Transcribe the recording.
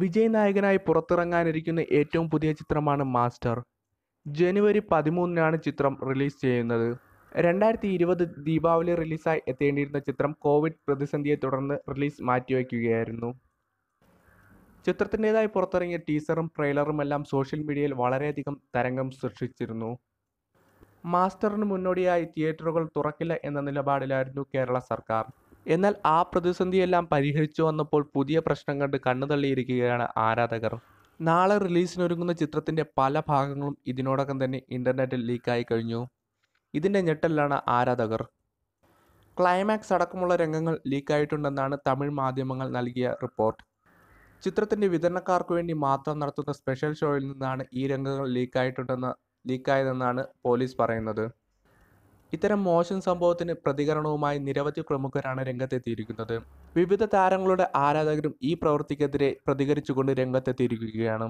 വിജയ് നായകനായി പുറത്തിറങ്ങാനിരിക്കുന്ന ഏറ്റവും പുതിയ ചിത്രമാണ് മാസ്റ്റർ ജനുവരി പതിമൂന്നിനാണ് ചിത്രം റിലീസ് ചെയ്യുന്നത് രണ്ടായിരത്തി ഇരുപത് ദീപാവലി റിലീസായി എത്തേണ്ടിയിരുന്ന ചിത്രം കോവിഡ് പ്രതിസന്ധിയെ തുടർന്ന് റിലീസ് മാറ്റിവെക്കുകയായിരുന്നു ചിത്രത്തിൻ്റെതായി പുറത്തിറങ്ങിയ ടീസറും ട്രെയിലറും എല്ലാം സോഷ്യൽ മീഡിയയിൽ വളരെയധികം തരംഗം സൃഷ്ടിച്ചിരുന്നു മാസ്റ്ററിന് മുന്നോടിയായി തിയേറ്ററുകൾ തുറക്കില്ല എന്ന നിലപാടിലായിരുന്നു കേരള സർക്കാർ എന്നാൽ ആ പ്രതിസന്ധിയെല്ലാം പരിഹരിച്ചു വന്നപ്പോൾ പുതിയ പ്രശ്നം കണ്ട് കണ്ണു തള്ളിയിരിക്കുകയാണ് ആരാധകർ നാളെ റിലീസിനൊരുങ്ങുന്ന ചിത്രത്തിൻ്റെ പല ഭാഗങ്ങളും ഇതിനോടകം തന്നെ ഇൻ്റർനെറ്റിൽ ലീക്കായി കഴിഞ്ഞു ഇതിൻ്റെ ഞെട്ടലാണ് ആരാധകർ ക്ലൈമാക്സ് അടക്കമുള്ള രംഗങ്ങൾ ലീക്കായിട്ടുണ്ടെന്നാണ് തമിഴ് മാധ്യമങ്ങൾ നൽകിയ റിപ്പോർട്ട് ചിത്രത്തിൻ്റെ വിതരണക്കാർക്ക് വേണ്ടി മാത്രം നടത്തുന്ന സ്പെഷ്യൽ ഷോയിൽ നിന്നാണ് ഈ രംഗങ്ങൾ ലീക്കായിട്ടുണ്ടെന്ന് ലീക്കായതെന്നാണ് പോലീസ് പറയുന്നത് ഇത്തരം മോശം സംഭവത്തിന് പ്രതികരണവുമായി നിരവധി പ്രമുഖരാണ് രംഗത്തെത്തിയിരിക്കുന്നത് വിവിധ താരങ്ങളുടെ ആരാധകരും ഈ പ്രവൃത്തിക്കെതിരെ പ്രതികരിച്ചുകൊണ്ട് രംഗത്തെത്തിയിരിക്കുകയാണ്